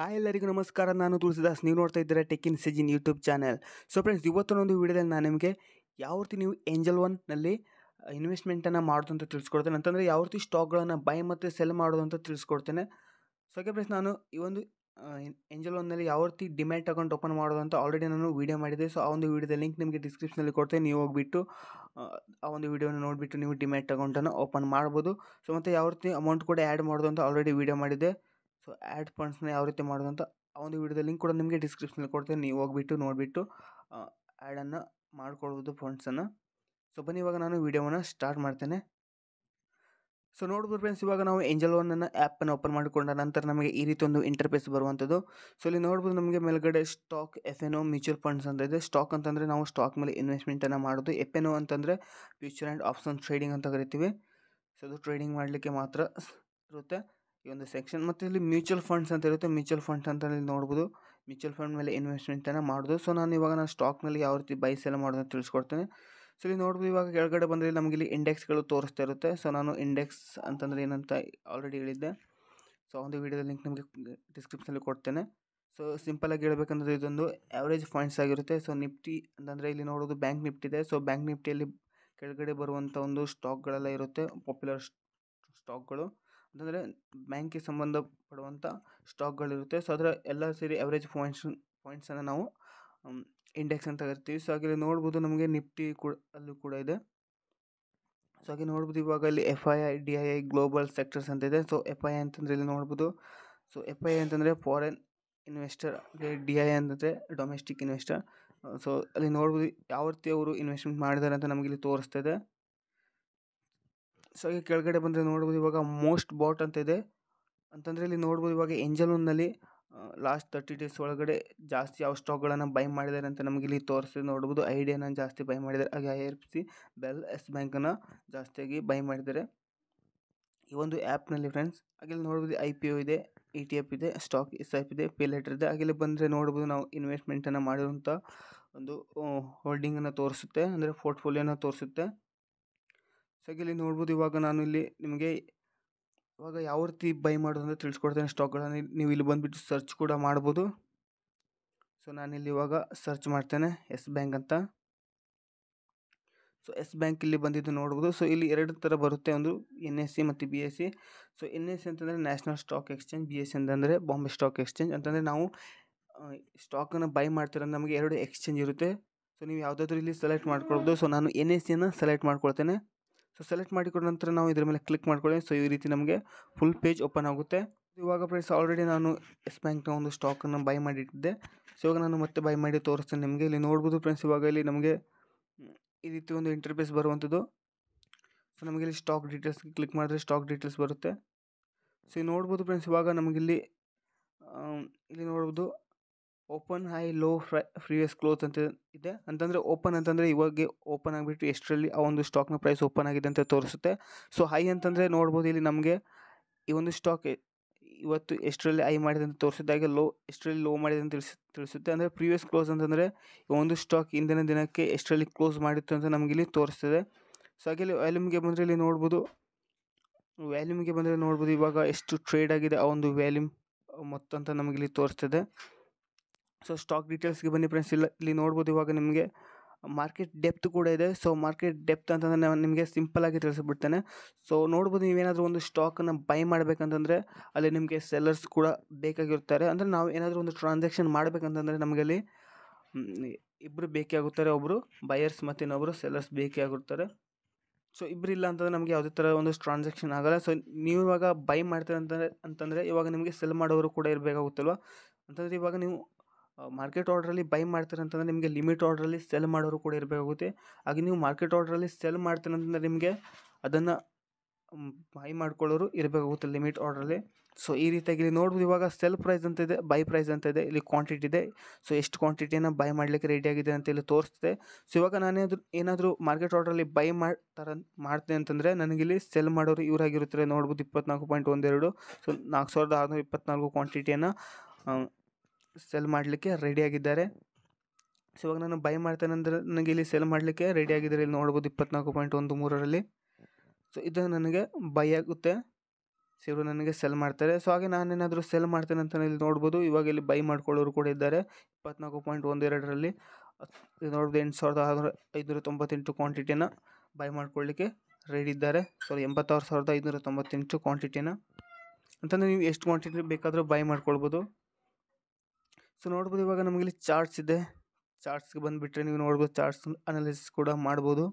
hi ಎಲ್ಲರಿಗೂ ನಮಸ್ಕಾರ ನಾನು ತುಳಸಿದಾಸ್ ನೀವು ನೋಡ್ತಾ ಇದ್ದೀರ ಟೆಕ್ ಇನ್ ಸಿಜಿನ್ ಯೂಟ್ಯೂಬ್ ಚಾನಲ್ ಸೊ ಫ್ರೆಂಡ್ಸ್ ಇವತ್ತೊಂದು ವಿಡಿಯೋದಲ್ಲಿ ನಾನು ನಿಮಗೆ ಯಾವ ರೀತಿ ನೀವು ಏಂಜಲ್ ಒನ್ನಲ್ಲಿ ಇನ್ವೆಸ್ಟ್ಮೆಂಟನ್ನು ಮಾಡೋದು ಅಂತ ತಿಳಿಸ್ಕೊಡ್ತೇನೆ ಅಂತಂದರೆ ಯಾವ ರೀತಿ ಸ್ಟಾಕ್ಗಳನ್ನು ಬೈ ಮತ್ತು ಸೆಲ್ ಮಾಡೋದು ಅಂತ ತಿಳಿಸ್ಕೊಡ್ತೇನೆ ಸೊ ಓಕೆ ಫ್ರೆಂಡ್ಸ್ ನಾನು ಈ ಒಂದು ಏಂಜಲ್ ಒನ್ನಲ್ಲಿ ಯಾವ ರೀತಿ ಡಿಮ್ಯಾಟ್ ಅಕೌಂಟ್ ಓಪನ್ ಮಾಡೋದು ಅಂತ ಆಲ್ರೆಡಿ ನಾನು ವೀಡಿಯೋ ಮಾಡಿದೆ ಸೊ ಆ ಒಂದು ವೀಡಿಯೋದ ಲಿಂಕ್ ನಿಮಗೆ ಡಿಸ್ಕ್ರಿಪ್ಷನಲ್ಲಿ ಕೊಡ್ತೇನೆ ನೀವು ಹೋಗಿಬಿಟ್ಟು ಆ ಒಂದು ವೀಡಿಯೋನ ನೋಡಿಬಿಟ್ಟು ನೀವು ಡಿಮ್ಯಾಟ್ ಅಕೌಂಟನ್ನು ಓಪನ್ ಮಾಡ್ಬೋದು ಸೊ ಮತ್ತು ಯಾವ ರೀತಿ ಅಮೌಂಟ್ ಕೂಡ ಆ್ಯಡ್ ಮಾಡೋದು ಅಂತ ಆಲ್ರೆಡಿ ವೀಡಿಯೋ ಮಾಡಿದೆ ಸೊ ಆ್ಯಡ್ ಫಂಡ್ಸ್ನ ಯಾವ ರೀತಿ ಮಾಡೋದು ಅಂತ ಆ ಒಂದು ವೀಡಿಯೋದ ಲಿಂಕ್ ಕೂಡ ನಿಮಗೆ ಡಿಸ್ಕ್ರಿಪ್ಷನಲ್ಲಿ ಕೊಡ್ತೀನಿ ನೀವು ಹೋಗ್ಬಿಟ್ಟು ನೋಡಿಬಿಟ್ಟು ಆ್ಯಡನ್ನು ಮಾಡ್ಕೊಳ್ಬೋದು ಫಂಡ್ಸನ್ನು ಸೊ ಬನ್ನಿ ಇವಾಗ ನಾನು ವೀಡಿಯೋವನ್ನು ಸ್ಟಾರ್ಟ್ ಮಾಡ್ತೇನೆ ಸೊ ನೋಡ್ಬೋದು ಫ್ರೆಂಡ್ಸ್ ಇವಾಗ ನಾವು ಏಂಜಲ್ ಒನ್ನನ್ನು ಆ್ಯಪನ್ನು ಓಪನ್ ಮಾಡಿಕೊಂಡ ನಂತರ ನಮಗೆ ಈ ರೀತಿ ಒಂದು ಇಂಟರ್ಫೇಸ್ ಬರುವಂಥದ್ದು ಸೊ ಇಲ್ಲಿ ನೋಡ್ಬೋದು ನಮಗೆ ಮೇಲ್ಗಡೆ stock F N O mutual funds ಅಂತ ಇದೆ ಸ್ಟಾಕ್ ಅಂತಂದರೆ ನಾವು ಸ್ಟಾಕ್ ಮೇಲೆ ಇನ್ವೆಸ್ಟ್ಮೆಂಟನ್ನು ಮಾಡೋದು ಎಫ್ ಎನ್ ಒ ಅಂತಂದರೆ ಫ್ಯೂಚರ್ ಆ್ಯಂಡ್ ಆಪ್ಷನ್ ಟ್ರೇಡಿಂಗ್ ಅಂತ ಕರಿತೀವಿ ಸೊ ಅದು ಟ್ರೇಡಿಂಗ್ ಮಾಡಲಿಕ್ಕೆ ಮಾತ್ರ ಇರುತ್ತೆ ಈ ಒಂದು ಸೆಕ್ಷನ್ ಮತ್ತು ಇಲ್ಲಿ ಮ್ಯೂಚುವಲ್ ಫಂಡ್ಸ್ ಅಂತ ಇರುತ್ತೆ ಮ್ಯೂಚುವಲ್ ಫಂಡ್ಸ್ ಅಂತ ಇಲ್ಲಿ ನೋಡ್ಬೋದು ಮ್ಯೂಚುವಲ್ ಫಂಡ್ ಮೇಲೆ ಇನ್ವೆಸ್ಟ್ಮೆಂಟನ್ನು ಮಾಡೋದು ಸೊ ನಾನು ಇವಾಗ ನಾನು ಸ್ಟಾಕ್ನಲ್ಲಿ ಯಾವ ರೀತಿ ಬೈ ಸೆಲ್ ಮಾಡೋದು ಅಂತ ತಿಳಿಸ್ಕೊಡ್ತೇನೆ ಸೊ ಇಲ್ಲಿ ನೋಡ್ಬೋದು ಇವಾಗ ಕೆಳಗಡೆ ಬಂದರೆ ನಮಗೆ ಇಲ್ಲಿ ಇಂಡೆಕ್ಸ್ಗಳು ತೋರಿಸ್ತಾ ಇರುತ್ತೆ ಸೊ ನಾನು ಇಂಡೆಕ್ಸ್ ಅಂತಂದರೆ ಏನಂತ ಆಲ್ರೆಡಿ ಹೇಳಿದ್ದೆ ಸೊ ಒಂದು ವಿಡಿಯೋದ ಲಿಂಕ್ ನಿಮಗೆ ಡಿಸ್ಕ್ರಿಪ್ಷನಲ್ಲಿ ಕೊಡ್ತೇನೆ ಸೊ ಸಿಂಪಲಾಗಿ ಹೇಳ್ಬೇಕಂದ್ರೆ ಇದೊಂದು ಆ್ಯಾವ್ರೇಜ್ ಫಂಡ್ಸ್ ಆಗಿರುತ್ತೆ ಸೊ ನಿಫ್ಟಿ ಅಂತಂದರೆ ಇಲ್ಲಿ ನೋಡೋದು ಬ್ಯಾಂಕ್ ನಿಫ್ಟಿ ಇದೆ ಸೊ ಬ್ಯಾಂಕ್ ನಿಫ್ಟಿಯಲ್ಲಿ ಕೆಳಗಡೆ ಬರುವಂಥ ಒಂದು ಸ್ಟಾಕ್ಗಳೆಲ್ಲ ಇರುತ್ತೆ ಪಾಪ್ಯುಲರ್ ಸ್ಟಾಕ್ಗಳು ಅಂತಂದರೆ ಬ್ಯಾಂಕಿಗೆ ಸಂಬಂಧಪಡುವಂಥ ಸ್ಟಾಕ್ಗಳಿರುತ್ತೆ ಸೊ ಅದರ ಎಲ್ಲ ಸೇರಿ ಎವರೇಜ್ ಪಾಯಿಂಟ್ಸ್ ಪಾಯಿಂಟ್ಸನ್ನು ನಾವು ಇಂಡೆಕ್ಸ್ ಅಂತ ಕರಿತೀವಿ ಸೊ ಹಾಗೆ ನೋಡ್ಬೋದು ನಮಗೆ ನಿಫ್ಟಿ ಕೂಡ ಅಲ್ಲೂ ಕೂಡ ಇದೆ ಸೊ ಹಾಗೆ ನೋಡ್ಬೋದು ಇವಾಗ ಇಲ್ಲಿ F I I D I I global sectors ಅಂತ ಇದೆ ಸೊ ಎಫ್ ಐ ಐ ಅಂತಂದರೆ ಇಲ್ಲಿ ನೋಡ್ಬೋದು ಸೊ ಎಫ್ ಐ ಐ ಅಂತಂದರೆ ಫಾರಿನ್ ಇನ್ವೆಸ್ಟರ್ ಡಿ ಐ ಅಂತಂದರೆ ಡೊಮೆಸ್ಟಿಕ್ ಇನ್ವೆಸ್ಟರ್ ಸೊ ಅಲ್ಲಿ ನೋಡ್ಬೋದು ಯಾವ ರೀತಿ ಅವರು ಇನ್ವೆಸ್ಟ್ಮೆಂಟ್ ಮಾಡಿದ್ದಾರೆ ಅಂತ ನಮಗಿಲ್ಲಿ ಇದೆ ಸೊ ಈಗ ಕೆಳಗಡೆ ಬಂದರೆ ನೋಡ್ಬೋದು ಇವಾಗ ಮೋಸ್ಟ್ ಬಾಟ್ ಅಂತ ಇದೆ ಅಂತಂದರೆ ಇಲ್ಲಿ ನೋಡ್ಬೋದು ಇವಾಗ ಏಂಜಲ್ ಒನ್ನಲ್ಲಿ ಲಾಸ್ಟ್ ತರ್ಟಿ ಡೇಸ್ ಒಳಗಡೆ ಜಾಸ್ತಿ ಯಾವ ಸ್ಟಾಕ್ಗಳನ್ನು ಬೈ ಮಾಡಿದ್ದಾರೆ ಅಂತ ನಮಗಿಲ್ಲಿ ತೋರಿಸಿ ನೋಡ್ಬೋದು ಐಡಿಯಾನ ಜಾಸ್ತಿ ಬೈ ಮಾಡಿದ್ದಾರೆ ಹಾಗೆ I R C BEL yes ಬ್ಯಾಂಕನ್ನು ಜಾಸ್ತಿಯಾಗಿ ಬೈ ಮಾಡಿದ್ದಾರೆ ಈ ಒಂದು ಆ್ಯಪ್ನಲ್ಲಿ ಫ್ರೆಂಡ್ಸ್ ಹಾಗೆ ಇಲ್ಲಿ ನೋಡ್ಬೋದು ಐ ಪಿ ಒ ಇದೆ ಇ ಟಿ ಎಫ್ ಇದೆ ಸ್ಟಾಕ್ ಎಸ್ ಐ ಪಿ ಇದೆ ಪೇ ಲೆಟರ್ ಇದೆ ಹಾಗೆ ಇಲ್ಲಿ ಬಂದರೆ ನೋಡ್ಬೋದು ನಾವು ಇನ್ವೆಸ್ಟ್ಮೆಂಟನ್ನು ಮಾಡಿರುವಂಥ ಒಂದು ಹೋಲ್ಡಿಂಗನ್ನು ತೋರಿಸುತ್ತೆ ಅಂದರೆ ಪೋರ್ಟ್ಫೋಲಿಯೋನ ತೋರಿಸುತ್ತೆ ಸೊ ಇಲ್ಲಿ ನೋಡ್ಬೋದು ಇವಾಗ ನಾನು ಇಲ್ಲಿ ನಿಮಗೆ ಇವಾಗ ಯಾವ ರೀತಿ ಬೈ ಮಾಡೋದು ಅಂತ ತಿಳಿಸ್ಕೊಡ್ತೇನೆ ಸ್ಟಾಕ್ಗಳನ್ನು ನೀವು ಇಲ್ಲಿ ಬಂದುಬಿಟ್ಟು ಸರ್ಚ್ ಕೂಡ ಮಾಡ್ಬೋದು ಸೊ ನಾನಿಲ್ಲಿ ಇವಾಗ ಸರ್ಚ್ ಮಾಡ್ತೇನೆ ಎಸ್ ಬ್ಯಾಂಕ್ ಅಂತ ಸೊ ಎಸ್ ಬ್ಯಾಂಕ್ ಇಲ್ಲಿ ಬಂದಿದ್ದು ನೋಡ್ಬೋದು ಸೊ ಇಲ್ಲಿ ಎರಡು ಥರ ಬರುತ್ತೆ ಒಂದು ಎನ್ ಎಸ್ ಸಿ ಮತ್ತು B S C so N S C ಅಂತಂದರೆ national stock exchange B S C ಅಂತಂದರೆ ಬಾಂಬೆ ಸ್ಟಾಕ್ ಎಕ್ಸ್ಚೇಂಜ್ ಅಂತಂದರೆ ನಾವು ಸ್ಟಾಕನ್ನು ಬೈ ಮಾಡ್ತೀರ ನಮಗೆ ಎರಡು ಎಕ್ಸ್ಚೇಂಜ್ ಇರುತ್ತೆ ಸೊ ನೀವು ಯಾವುದಾದ್ರೂ ಇಲ್ಲಿ ಸೆಲೆಕ್ಟ್ ಮಾಡ್ಕೊಳ್ಬೋದು ಸೊ ನಾನು ಎನ್ ಎಸ್ ಸಿಯನ್ನು ಸೆಲೆಕ್ಟ್ ಮಾಡ್ಕೊಳ್ತೇನೆ ಸೊ ಸೆಲೆಕ್ಟ್ ಮಾಡಿಕೊಂಡ ನಂತರ ನಾವು ಇದರ ಮೇಲೆ ಕ್ಲಿಕ್ ಮಾಡ್ಕೊಳ್ಳಿ ಸೊ ಈ ರೀತಿ ನಮಗೆ ಫುಲ್ ಪೇಜ್ ಓಪನ್ ಆಗುತ್ತೆ ಇವಾಗ ಫ್ರೆಂಡ್ಸ್ ಆಲ್ರೆಡಿ ನಾನು ಎಸ್ ಬ್ಯಾಂಕ್ನ ಒಂದು ಸ್ಟಾಕನ್ನು ಬೈ ಮಾಡಿಟ್ಟಿದ್ದೆ ಸೊ ಇವಾಗ ನಾನು ಮತ್ತೆ ಬೈ ಮಾಡಿ ತೋರಿಸ್ತೇನೆ ನಿಮಗೆ ಇಲ್ಲಿ ನೋಡ್ಬೋದು ಫ್ರೆಂಡ್ಸ್ ಇವಾಗ ಇಲ್ಲಿ ನಮಗೆ ಈ ರೀತಿ ಒಂದು ಇಂಟರ್ಫೇಸ್ ಬರುವಂಥದ್ದು ಸೊ ನಮಗೆ ಇಲ್ಲಿ ಸ್ಟಾಕ್ ಡೀಟೇಲ್ಸ್ ಕ್ಲಿಕ್ ಮಾಡಿದ್ರೆ ಸ್ಟಾಕ್ ಡೀಟೇಲ್ಸ್ ಬರುತ್ತೆ ಸೊ ನೋಡ್ಬೋದು ಫ್ರೆಂಡ್ಸ್ ಇವಾಗ ನಮಗಿಲ್ಲಿ ಇಲ್ಲಿ ನೋಡ್ಬೋದು open high low fry previous close ಅಂತ ಇದೆ ಅಂತಂದರೆ ಓಪನ್ ಅಂತಂದರೆ ಇವಾಗ ಓಪನ್ ಆಗಿಬಿಟ್ಟು ಎಷ್ಟರಲ್ಲಿ ಆ ಒಂದು ಸ್ಟಾಕ್ನ ಪ್ರೈಸ್ ಓಪನ್ ಆಗಿದೆ ಅಂತ ತೋರಿಸುತ್ತೆ ಸೊ ಹೈ ಅಂತಂದರೆ ನೋಡ್ಬೋದು ಇಲ್ಲಿ ನಮಗೆ ಈ ಒಂದು ಸ್ಟಾಕ್ ಇವತ್ತು ಎಷ್ಟರಲ್ಲಿ ಹೈ ಮಾಡಿದೆ ಅಂತ ತೋರಿಸುತ್ತೆ ಹಾಗೆ ಲೋ ಎಷ್ಟರಲ್ಲಿ ಲೋ ಮಾಡಿದೆ ಅಂತ ತಿಳಿಸ್ ತಿಳಿಸುತ್ತೆ ಅಂದರೆ ಪ್ರೀವಿಯಸ್ ಕ್ಲೋಸ್ ಅಂತಂದರೆ ಒಂದು ಸ್ಟಾಕ್ ಇಂದಿನ ದಿನಕ್ಕೆ ಎಷ್ಟರಲ್ಲಿ ಕ್ಲೋಸ್ ಮಾಡಿತ್ತು ಅಂತ ನಮಗಿಲ್ಲಿ ತೋರಿಸ್ತದೆ ಸೊ ಹಾಗೆ ಇಲ್ಲಿ ವ್ಯಾಲ್ಯೂಮ್ಗೆ ಬಂದರೆ ಇಲ್ಲಿ ನೋಡ್ಬೋದು ವ್ಯಾಲ್ಯೂಮ್ಗೆ ಬಂದರೆ ನೋಡ್ಬೋದು ಇವಾಗ ಎಷ್ಟು ಟ್ರೇಡ್ ಆಗಿದೆ ಆ ಒಂದು ವ್ಯಾಲ್ಯೂಮ್ ಮೊತ್ತ ಅಂತ ನಮಗಿಲ್ಲಿ ತೋರಿಸ್ತದೆ ಸೊ ಸ್ಟಾಕ್ ಡೀಟೇಲ್ಸ್ಗೆ ಬನ್ನಿ ಫ್ರೆಂಡ್ಸ್ ಇಲ್ಲ ಇಲ್ಲಿ ನೋಡ್ಬೋದು ಇವಾಗ ನಿಮಗೆ ಮಾರ್ಕೆಟ್ ಡೆಪ್ತ್ ಕೂಡ ಇದೆ ಸೊ ಮಾರ್ಕೆಟ್ ಡೆಪ್ತ್ ಅಂತಂದರೆ ನಾನು ನಿಮಗೆ ಸಿಂಪಲಾಗಿ ತಿಳಿಸ್ಬಿಡ್ತೇನೆ ಸೊ ನೋಡ್ಬೋದು ನೀವೇನಾದರೂ ಒಂದು ಸ್ಟಾಕನ್ನು ಬೈ ಮಾಡಬೇಕಂತಂದರೆ ಅಲ್ಲಿ ನಿಮಗೆ ಸೆಲ್ಲರ್ಸ್ ಕೂಡ ಬೇಕಾಗಿರ್ತಾರೆ ಅಂದರೆ ನಾವು ಏನಾದರೂ ಒಂದು ಟ್ರಾನ್ಸಾಕ್ಷನ್ ಮಾಡಬೇಕಂತಂದರೆ ಅಲ್ಲಿ ಇಬ್ಬರು ಬೇಕೇ ಆಗುತ್ತಾರೆ ಒಬ್ಬರು ಬೈಯರ್ಸ್ ಮತ್ತು ಇನ್ನೊಬ್ಬರು ಸೆಲ್ಲರ್ಸ್ ಬೇಕೇ ಆಗಿರ್ತಾರೆ ಸೊ ಇಲ್ಲ ಅಂತಂದರೆ ನಮಗೆ ಯಾವುದೇ ಥರ ಒಂದು ಟ್ರಾನ್ಸಾಕ್ಷನ್ ಆಗೋಲ್ಲ ಸೊ ನೀವು ಇವಾಗ ಬೈ ಮಾಡ್ತೀರ ಅಂತಂದರೆ ಅಂತಂದರೆ ಇವಾಗ ನಿಮಗೆ ಸೆಲ್ ಮಾಡೋರು ಕೂಡ ಇರಬೇಕಾಗುತ್ತಲ್ವ ಅಂತಂದರೆ ಇವಾಗ ನೀವು ಮಾರ್ಕೆಟ್ ಆರ್ಡ್ರಲ್ಲಿ ಬೈ ಮಾಡ್ತೀರಂತಂದರೆ ನಿಮಗೆ ಲಿಮಿಟ್ ಆರ್ಡ್ರಲ್ಲಿ ಸೆಲ್ ಮಾಡೋರು ಕೂಡ ಇರಬೇಕಾಗುತ್ತೆ ಹಾಗೆ ನೀವು ಮಾರ್ಕೆಟ್ ಆರ್ಡ್ರಲ್ಲಿ ಸೆಲ್ ಮಾಡ್ತೀರಂತಂದರೆ ನಿಮಗೆ ಅದನ್ನು ಬೈ ಮಾಡ್ಕೊಳ್ಳೋರು ಇರಬೇಕಾಗುತ್ತೆ ಲಿಮಿಟ್ ಆರ್ಡ್ರಲ್ಲಿ ಸೊ ಈ ರೀತಿಯಾಗಿ ಇಲ್ಲಿ ನೋಡ್ಬೋದು ಇವಾಗ ಸೆಲ್ ಪ್ರೈಸ್ ಅಂತ ಇದೆ ಬೈ ಪ್ರೈಸ್ ಅಂತ ಇದೆ ಇಲ್ಲಿ ಕ್ವಾಂಟಿಟಿ ಇದೆ ಸೊ ಎಷ್ಟು ಕ್ವಾಂಟಿಟಿಯನ್ನು ಬೈ ಮಾಡಲಿಕ್ಕೆ ರೆಡಿಯಾಗಿದೆ ಅಂತ ಇಲ್ಲಿ ತೋರಿಸ್ತಿದೆ ಸೊ ಇವಾಗ ನಾನೇನಾದರೂ ಏನಾದರೂ ಮಾರ್ಕೆಟ್ ಆರ್ಡ್ರಲ್ಲಿ ಬೈ ಮಾಡ್ತಾರ ಮಾಡ್ತೀನಿ ಅಂತಂದರೆ ನನಗಿಲ್ಲಿ ಸೆಲ್ ಮಾಡೋರು ಇವರಾಗಿರುತ್ತಾರೆ ನೋಡ್ಬೋದು ಇಪ್ಪತ್ನಾಲ್ಕು ಪಾಯಿಂಟ್ ಒಂದೆರಡು ಸೊ ನಾಲ್ಕು ಸಾವಿರದ ಆರುನೂರ ಇಪ್ಪತ್ನಾಲ್ಕು ಕ್ವಾಂಟಿಟಿಯನ್ನು ಸೆಲ್ ಮಾಡಲಿಕ್ಕೆ ರೆಡಿಯಾಗಿದ್ದಾರೆ ಸೊ ಇವಾಗ ನಾನು ಬೈ ಮಾಡ್ತೇನೆ ಅಂದರೆ ನನಗೆ ಇಲ್ಲಿ ಸೆಲ್ ಮಾಡಲಿಕ್ಕೆ ರೆಡಿಯಾಗಿದ್ದಾರೆ ಇಲ್ಲಿ ನೋಡ್ಬೋದು ಇಪ್ಪತ್ನಾಲ್ಕು ಪಾಯಿಂಟ್ ಒಂದು ಮೂರರಲ್ಲಿ ಸೊ ಇದು ನನಗೆ ಬೈ ಆಗುತ್ತೆ ಸೊ ಇವರು ನನಗೆ ಸೆಲ್ ಮಾಡ್ತಾರೆ ಸೊ ಹಾಗೆ ನಾನೇನಾದರೂ ಸೆಲ್ ಮಾಡ್ತೇನೆ ಅಂತ ಇಲ್ಲಿ ನೋಡ್ಬೋದು ಇವಾಗ ಇಲ್ಲಿ ಬೈ ಮಾಡ್ಕೊಳ್ಳೋರು ಕೂಡ ಇದ್ದಾರೆ ಇಪ್ಪತ್ನಾಲ್ಕು ಪಾಯಿಂಟ್ ಒಂದೆರಡರಲ್ಲಿ ನೋಡ್ಬೋದು ಎಂಟು ಸಾವಿರದ ಆರುನೂರ ಐದುನೂರ ತೊಂಬತ್ತೆಂಟು ಕ್ವಾಂಟಿಟಿನ ಬೈ ಮಾಡ್ಕೊಳ್ಳಿಕ್ಕೆ ರೆಡಿ ಇದ್ದಾರೆ ಸೊ ಎಂಬತ್ತಾರು ಸಾವಿರದ ಐದುನೂರ ತೊಂಬತ್ತೆಂಟು ಕ್ವಾಂಟಿಟಿನ ಅಂತಂದರೆ ನೀವು ಎಷ್ಟು ಕ್ವಾಂಟಿಟಿ ಬೇಕಾದರೂ ಬೈ ಮಾಡ್ಕೊಳ್ಬೋದು ಸೊ ನೋಡ್ಬೋದು ಇವಾಗ ನಮಗಿಲ್ಲಿ ಚಾರ್ಟ್ಸ್ ಇದೆ ಚಾರ್ಟ್ಸ್ಗೆ ಬಂದುಬಿಟ್ರೆ ನೀವು ನೋಡ್ಬೋದು ಚಾರ್ಟ್ಸ್ ಅನಾಲಿಸಿಸ್ ಕೂಡ ಮಾಡ್ಬೋದು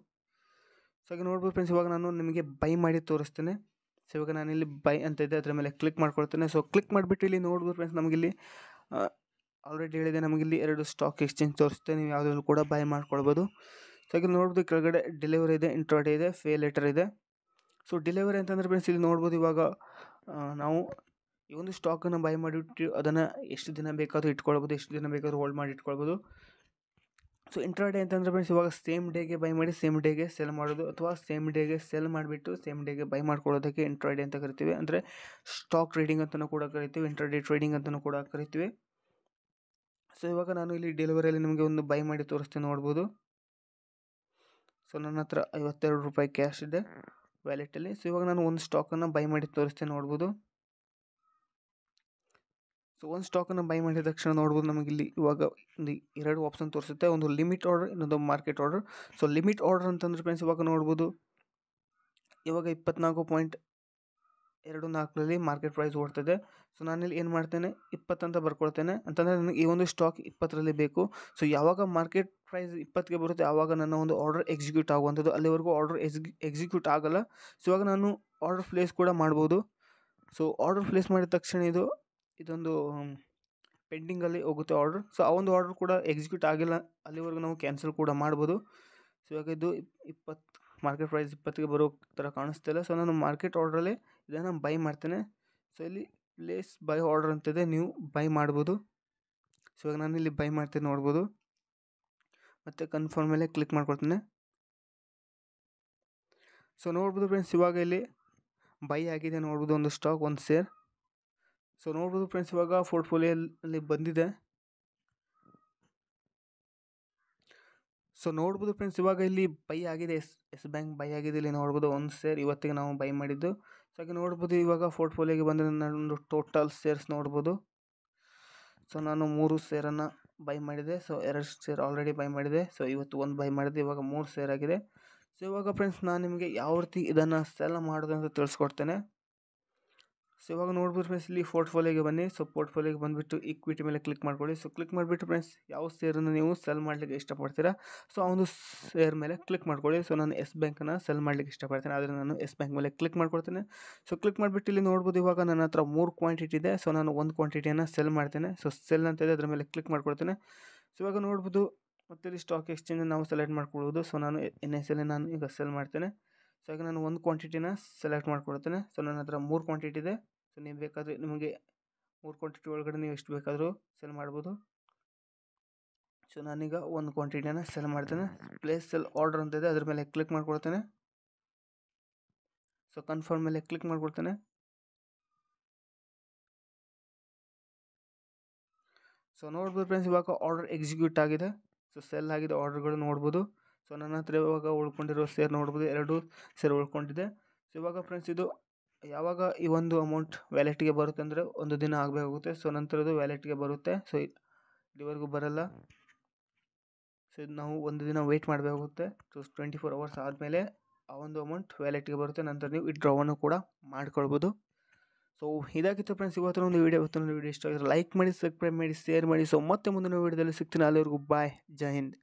ಸೊ ಹಾಗೆ ನೋಡ್ಬೋದು ಫ್ರೆಂಡ್ಸ್ ಇವಾಗ ನಾನು ನಿಮಗೆ ಬೈ ಮಾಡಿ ತೋರಿಸ್ತೇನೆ ಸೊ ಇವಾಗ ನಾನಿಲ್ಲಿ ಬೈ ಅಂತ ಇದೆ ಅದರ ಮೇಲೆ ಕ್ಲಿಕ್ ಮಾಡ್ಕೊಳ್ತೇನೆ ಸೊ ಕ್ಲಿಕ್ ಮಾಡಿಬಿಟ್ಟು ಇಲ್ಲಿ ನೋಡ್ಬೋದು ಫ್ರೆಂಡ್ಸ್ ನಮಗಿಲ್ಲಿ ಆಲ್ರೆಡಿ ಹೇಳಿದೆ ನಮಗಿಲ್ಲಿ ಎರಡು ಸ್ಟಾಕ್ ಎಕ್ಸ್ಚೇಂಜ್ ತೋರಿಸ್ತೇನೆ ನೀವು ಯಾವುದ್ರಲ್ಲೂ ಕೂಡ ಬೈ ಮಾಡ್ಕೊಳ್ಬೋದು ಸೊ ಹಾಗೆ ನೋಡ್ಬೋದು ಕೆಳಗಡೆ ಡೆಲಿವರಿ ಇದೆ ಇಂಟ್ರಾಡೇ ಇದೆ ಫೇ ಲೆಟರ್ ಇದೆ ಸೊ ಡೆಲಿವರಿ ಅಂತಂದರೆ ಫ್ರೆಂಡ್ಸ್ ಇಲ್ಲಿ ನೋಡ್ಬೋದು ಇವಾಗ ನಾವು ಈ ಒಂದು ಸ್ಟಾಕನ್ನು ಬೈ ಮಾಡಿಬಿಟ್ಟು ಅದನ್ನು ಎಷ್ಟು ದಿನ ಬೇಕಾದರೂ ಇಟ್ಕೊಳ್ಬೋದು ಎಷ್ಟು ದಿನ ಬೇಕಾದರೂ ಹೋಲ್ಡ್ ಮಾಡಿ ಇಟ್ಕೊಳ್ಬೋದು ಸೊ ಇಂಟ್ರಾ ಡೇ ಅಂತಂದರೆ ಫ್ರೆಂಡ್ಸ್ ಇವಾಗ ಸೇಮ್ ಡೇಗೆ ಬೈ ಮಾಡಿ ಸೇಮ್ ಡೇಗೆ ಸೆಲ್ ಮಾಡೋದು ಅಥವಾ ಸೇಮ್ ಡೇಗೆ ಸೆಲ್ ಮಾಡಿಬಿಟ್ಟು ಸೇಮ್ ಡೇಗೆ ಬೈ ಮಾಡ್ಕೊಳ್ಳೋದಕ್ಕೆ ಇಂಟ್ರಾ ಡೇ ಅಂತ ಕರಿತೀವಿ ಅಂದರೆ ಸ್ಟಾಕ್ ಟ್ರೇಡಿಂಗ್ ಅಂತಲೂ ಕೂಡ ಕರಿತೀವಿ ಇಂಟ್ರಾ ಡೇ ಟ್ರೇಡಿಂಗ್ ಅಂತಲೂ ಕೂಡ ಕರಿತೀವಿ ಸೊ ಇವಾಗ ನಾನು ಇಲ್ಲಿ ಡೆಲಿವರಿಯಲ್ಲಿ ನಿಮಗೆ ಒಂದು ಬೈ ಮಾಡಿ ತೋರಿಸ್ತೀನಿ ನೋಡ್ಬೋದು ಸೊ ನನ್ನ ಹತ್ರ ಐವತ್ತೆರಡು ರೂಪಾಯಿ ಕ್ಯಾಶ್ ಇದೆ ವ್ಯಾಲೆಟಲ್ಲಿ ಸೊ ಇವಾಗ ನಾನು ಒಂದು ಸ್ಟಾಕನ್ನು ಬೈ ಮಾಡಿ ತೋರಿಸ್ತೀನಿ ನೋಡ್ಬೋದು ಸೊ ಒಂದು ಸ್ಟಾಕನ್ನು ಬೈ ಮಾಡಿದ ತಕ್ಷಣ ನೋಡ್ಬೋದು ನಮಗೆ ಇಲ್ಲಿ ಇವಾಗ ಒಂದು ಎರಡು ಆಪ್ಷನ್ ತೋರಿಸುತ್ತೆ ಒಂದು ಲಿಮಿಟ್ ಆರ್ಡರ್ ಇನ್ನೊಂದು market order so limit order ಅಂತಂದ್ರೆ ಫ್ರೆಂಡ್ಸ್ ಇವಾಗ ನೋಡ್ಬೋದು ಇವಾಗ ಇಪ್ಪತ್ನಾಲ್ಕು ಪಾಯಿಂಟ್ ಎರಡು ನಾಲ್ಕರಲ್ಲಿ ಮಾರ್ಕೆಟ್ ಪ್ರೈಸ್ ಓಡ್ತಿದೆ ಸೊ ನಾನಿಲ್ಲಿ ಏನು ಮಾಡ್ತೇನೆ ಇಪ್ಪತ್ತಂತ ಬರ್ಕೊಳ್ತೇನೆ ಅಂತಂದರೆ ನನಗೆ ಈ ಒಂದು ಸ್ಟಾಕ್ ಇಪ್ಪತ್ತರಲ್ಲಿ ಬೇಕು ಸೊ ಯಾವಾಗ ಮಾರ್ಕೆಟ್ ಪ್ರೈಸ್ ಇಪ್ಪತ್ತಿಗೆ ಬರುತ್ತೆ ಆವಾಗ ನನ್ನ ಒಂದು ಆರ್ಡರ್ ಎಕ್ಸಿಕ್ಯೂಟ್ ಆಗುವಂಥದ್ದು ಅಲ್ಲಿವರೆಗೂ ಆರ್ಡರ್ ಎಕ್ಸಿಕ್ಯೂಟ್ ಆಗಲ್ಲ ಸೊ ಇವಾಗ ನಾನು ಆರ್ಡರ್ ಪ್ಲೇಸ್ ಕೂಡ ಮಾಡ್ಬೋದು ಸೊ ಆರ್ಡರ್ ಪ್ಲೇಸ್ ಮಾಡಿದ ತಕ್ಷಣ ಇದು ಇದೊಂದು ಪೆಂಡಿಂಗಲ್ಲಿ ಹೋಗುತ್ತೆ ಆರ್ಡ್ರ್ ಸೊ ಆ ಒಂದು ಆರ್ಡ್ರ್ ಕೂಡ ಎಕ್ಸಿಕ್ಯೂಟ್ ಆಗಿಲ್ಲ ಅಲ್ಲಿವರೆಗೂ ನಾವು ಕ್ಯಾನ್ಸಲ್ ಕೂಡ ಮಾಡ್ಬೋದು ಸೊ ಇವಾಗ ಇದು ಇಪ್ಪತ್ತು ಮಾರ್ಕೆಟ್ ಪ್ರೈಸ್ ಇಪ್ಪತ್ತಿಗೆ ಬರೋ ಥರ ಕಾಣಿಸ್ತಿಲ್ಲ ಸೊ ನಾನು ಮಾರ್ಕೆಟ್ ಆರ್ಡ್ರಲ್ಲಿ ಇದನ್ನು ಬೈ ಮಾಡ್ತೇನೆ ಸೊ ಇಲ್ಲಿ ಪ್ಲೇಸ್ ಬೈ ಆರ್ಡರ್ ಅಂತಿದೆ ನೀವು ಬೈ ಮಾಡ್ಬೋದು ಸೊ ಇವಾಗ ನಾನು ಇಲ್ಲಿ ಬೈ ಮಾಡ್ತೇನೆ ನೋಡ್ಬೋದು ಮತ್ತು ಕನ್ಫರ್ಮ್ ಮೇಲೆ ಕ್ಲಿಕ್ ಮಾಡ್ಕೊಳ್ತೇನೆ ಸೊ ನೋಡ್ಬೋದು ಫ್ರೆಂಡ್ಸ್ ಇವಾಗ ಇಲ್ಲಿ ಬೈ ಆಗಿದೆ ನೋಡ್ಬೋದು ಒಂದು ಸ್ಟಾಕ್ ಒಂದು ಸೇರ್ ಸೊ ನೋಡ್ಬೋದು ಫ್ರೆಂಡ್ಸ್ ಇವಾಗ ಪೋರ್ಟ್ಫೋಲಿಯಲ್ಲಿ ಬಂದಿದೆ ಸೊ ನೋಡ್ಬೋದು ಫ್ರೆಂಡ್ಸ್ ಇವಾಗ ಇಲ್ಲಿ ಬೈ ಆಗಿದೆ ಎಸ್ ಎಸ್ ಬ್ಯಾಂಕ್ ಬೈ ಆಗಿದೆ ಇಲ್ಲಿ ನೋಡ್ಬೋದು ಒಂದು ಸೇರ್ ಇವತ್ತಿಗೆ ನಾವು ಬೈ ಮಾಡಿದ್ದು ಸೊ ಹಾಗೆ ನೋಡ್ಬೋದು ಇವಾಗ ಪೋರ್ಟ್ಫೋಲಿಯೋಗೆ ಬಂದರೆ ಒಂದು ಟೋಟಲ್ ಸೇರ್ಸ್ ನೋಡ್ಬೋದು ಸೊ ನಾನು ಮೂರು ಸೇರನ್ನು ಬೈ ಮಾಡಿದೆ ಸೊ ಎರಡು ಸೇರ್ ಆಲ್ರೆಡಿ ಬೈ ಮಾಡಿದೆ ಸೊ ಇವತ್ತು ಒಂದು ಬೈ ಮಾಡಿದೆ ಇವಾಗ ಮೂರು ಸೇರ್ ಆಗಿದೆ ಸೊ ಇವಾಗ ಫ್ರೆಂಡ್ಸ್ ನಾನು ನಿಮಗೆ ಯಾವ ರೀತಿ ಇದನ್ನು ಸೆಲ್ ಮಾಡೋದು ಅಂತ ತಿಳಿಸ್ಕೊಡ್ತೇನೆ ಸೊ ಇವಾಗ ನೋಡ್ಬೋದು ಫ್ರೆಂಡ್ಸ್ ಇಲ್ಲಿ ಪೋರ್ಟ್ಫೋಲಿಯೋಗೆ ಬನ್ನಿ ಸೊ ಪೋರ್ಟ್ಫೋಲಿಯೋಗೆ ಬಂದುಬಿಟ್ಟು ಇಕ್ವಿಟಿ ಮೇಲೆ ಕ್ಲಿಕ್ ಮಾಡ್ಕೊಳ್ಳಿ ಸೊ ಕ್ಲಿಕ್ ಮಾಡಿಬಿಟ್ಟು ಫ್ರೆಂಡ್ಸ್ ಯಾವ ಸೇರನ್ನು ನೀವು ಸೆಲ್ ಮಾಡಲಿಕ್ಕೆ ಇಷ್ಟಪಡ್ತೀರಾ ಸೊ ಆ ಒಂದು ಸೇರ್ ಮೇಲೆ ಕ್ಲಿಕ್ ಮಾಡ್ಕೊಳ್ಳಿ ಸೊ ನಾನು ಎಸ್ ಬ್ಯಾಂಕನ್ನು ಸೆಲ್ ಮಾಡಲಿಕ್ಕೆ ಇಷ್ಟಪಡ್ತೇನೆ ಆದರೆ ನಾನು ಎಸ್ ಬ್ಯಾಂಕ್ ಮೇಲೆ ಕ್ಲಿಕ್ ಮಾಡ್ಕೊಡ್ತೀನಿ ಸೊ ಕ್ಲಿಕ್ ಮಾಡಿಬಿಟ್ಟು ಇಲ್ಲಿ ನೋಡ್ಬೋದು ಇವಾಗ ನನ್ನ ಹತ್ರ ಮೂರು ಕ್ವಾಂಟಿಟಿ ಇದೆ ಸೊ ನಾನು ಒಂದು ಕ್ವಾಂಟಿಟಿಯನ್ನು ಸೆಲ್ ಮಾಡ್ತೇನೆ ಸೊ ಸೆಲ್ ಅಂತ ಇದೆ ಅದರ ಮೇಲೆ ಕ್ಲಿಕ್ ಮಾಡ್ಕೊಡ್ತೇನೆ ಸೊ ಇವಾಗ ನೋಡ್ಬೋದು ಮತ್ತೆ ಇಲ್ಲಿ ಸ್ಟಾಕ್ ಎಕ್ಸ್ಚೇಂಜ್ ನಾವು ಸೆಲೆಕ್ಟ್ ಮಾಡ್ಕೊಡ್ಬೋದು ಸೊ ನಾನು ಎನ್ ಎಸ್ ಎಲ್ಲಿ ನಾನು ಈಗ ಸೆಲ್ ಮಾಡ್ತೇನೆ ಸೊ ಈಗ ನಾನು ಒಂದು ಕ್ವಾಂಟಿಟಿನ ಸೆಲೆಕ್ಟ್ ಮಾಡ್ಕೊಳ್ತೇನೆ ಸೊ ನನ್ನ ಹತ್ರ ಮೂರು ಕ್ವಾಂಟಿಟಿ ಇದೆ ಸೊ ನೀವು ಬೇಕಾದರೆ ನಿಮಗೆ ಮೂರು ಕ್ವಾಂಟಿಟಿ ಒಳಗಡೆ ನೀವು ಎಷ್ಟು ಬೇಕಾದರೂ ಸೆಲ್ ಮಾಡ್ಬೋದು ಸೊ ನಾನೀಗ ಒಂದು ಕ್ವಾಂಟಿಟಿಯನ್ನು ಸೆಲ್ ಮಾಡ್ತೇನೆ ಪ್ಲೇಸ್ ಸೆಲ್ ಆರ್ಡರ್ ಅಂತ ಇದೆ ಅದ್ರ ಮೇಲೆ ಕ್ಲಿಕ್ ಮಾಡಿಕೊಡ್ತೇನೆ ಸೊ ಕನ್ಫರ್ಮ್ ಮೇಲೆ ಕ್ಲಿಕ್ ಮಾಡಿಕೊಡ್ತೇನೆ ಸೊ ನೋಡ್ಬೋದು ಫ್ರೆಂಡ್ಸ್ ಇವಾಗ ಆರ್ಡರ್ ಎಕ್ಸಿಕ್ಯೂಟ್ ಆಗಿದೆ ಸೊ ಸೆಲ್ ಆಗಿದೆ ಆರ್ಡರ್ಗಳು ನೋಡ್ಬೋದು ಸೊ ನನ್ನ ಹತ್ರ ಇವಾಗ ಉಳ್ಕೊಂಡಿರೋ ಸೇರ್ ನೋಡ್ಬೋದು ಎರಡು ಸೇರ್ ಉಳ್ಕೊಂಡಿದೆ ಸೊ ಇವಾಗ ಫ್ರೆಂಡ್ಸ್ ಇದು ಯಾವಾಗ ಈ ಒಂದು ಅಮೌಂಟ್ ವ್ಯಾಲೆಟ್ಗೆ ಬರುತ್ತೆ ಅಂದರೆ ಒಂದು ದಿನ ಆಗಬೇಕಾಗುತ್ತೆ ಸೊ ನಂತರದು ವ್ಯಾಲೆಟ್ಗೆ ಬರುತ್ತೆ ಸೊ ಇಲ್ಲಿವರೆಗೂ ಬರಲ್ಲ ಸೊ ಇದು ನಾವು ಒಂದು ದಿನ ವೆಯ್ಟ್ ಮಾಡಬೇಕಾಗುತ್ತೆ ಸೊ ಟ್ವೆಂಟಿ ಫೋರ್ ಅವರ್ಸ್ ಆದಮೇಲೆ ಆ ಒಂದು ಅಮೌಂಟ್ ವ್ಯಾಲೆಟ್ಗೆ ಬರುತ್ತೆ ನಂತರ ನೀವು ವಿಡ್ರಾವನ್ನು ಕೂಡ ಮಾಡ್ಕೊಳ್ಬೋದು ಸೊ ಇದಾಗಿತ್ತು ಫ್ರೆಂಡ್ಸ್ ಇವತ್ತಿನ ಒಂದು ವೀಡಿಯೋ ಇವತ್ತಿನ ಒಂದು ವೀಡಿಯೋ ಇಷ್ಟ ಆಗಿದ್ರೆ ಲೈಕ್ ಮಾಡಿ ಸಬ್ಸ್ಕ್ರೈಬ್ ಮಾಡಿ ಶೇರ್ ಮಾಡಿ ಸೊ ಮತ್ತೆ ಮುಂದಿನ ವೀಡಿಯೋದಲ್ಲಿ ಸಿಗ್ತೀನಿ ಅಲ್ಲಿವರೆಗೂ ಬಾಯ್ ಜೈ ಹಿಂದ್